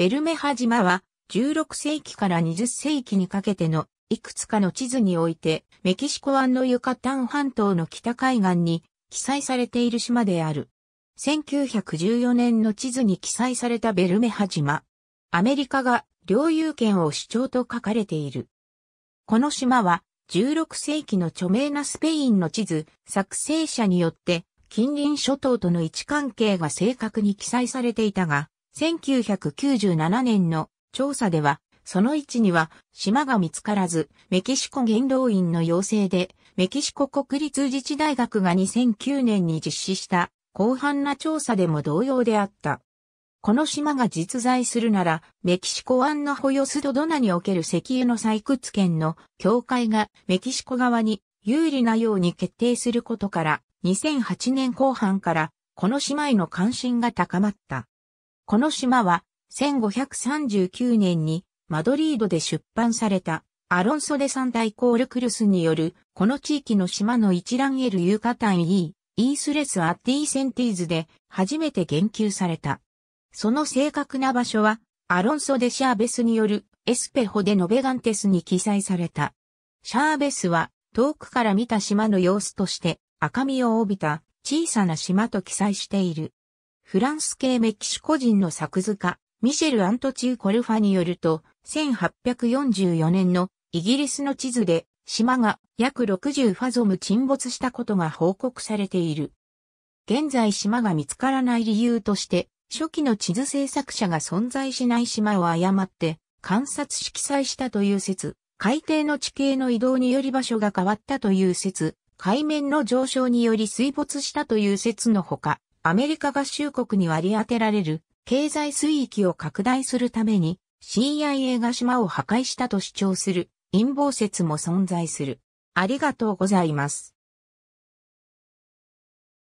ベルメハ島は16世紀から20世紀にかけてのいくつかの地図においてメキシコ湾のユカタン半島の北海岸に記載されている島である。1914年の地図に記載されたベルメハ島。アメリカが領有権を主張と書かれている。この島は16世紀の著名なスペインの地図作成者によって近隣諸島との位置関係が正確に記載されていたが、1997年の調査では、その位置には島が見つからず、メキシコ元老院の要請で、メキシコ国立自治大学が2009年に実施した広範な調査でも同様であった。この島が実在するなら、メキシコ湾のホヨスドドナにおける石油の採掘権の境界がメキシコ側に有利なように決定することから、2008年後半からこの島への関心が高まった。この島は、1539年にマドリードで出版されたアロンソ・デ・サンタイコール・クルスによる、この地域の島の一覧エル・ユーカタン・イー、イースレス・アッティ・センティーズで初めて言及された。その正確な場所は、アロンソ・デ・シャーベスによるエスペホ・デ・ノベガンテスに記載された。シャーベスは、遠くから見た島の様子として、赤みを帯びた小さな島と記載している。フランス系メキシコ人の作図家、ミシェル・アントチュー・コルファによると、1844年のイギリスの地図で、島が約60ファゾム沈没したことが報告されている。現在島が見つからない理由として、初期の地図制作者が存在しない島を誤って観察し記載したという説、海底の地形の移動により場所が変わったという説、海面の上昇により水没したという説のほか、アメリカ合衆国に割り当てられる経済水域を拡大するために CIA が島を破壊したと主張する陰謀説も存在する。ありがとうございます。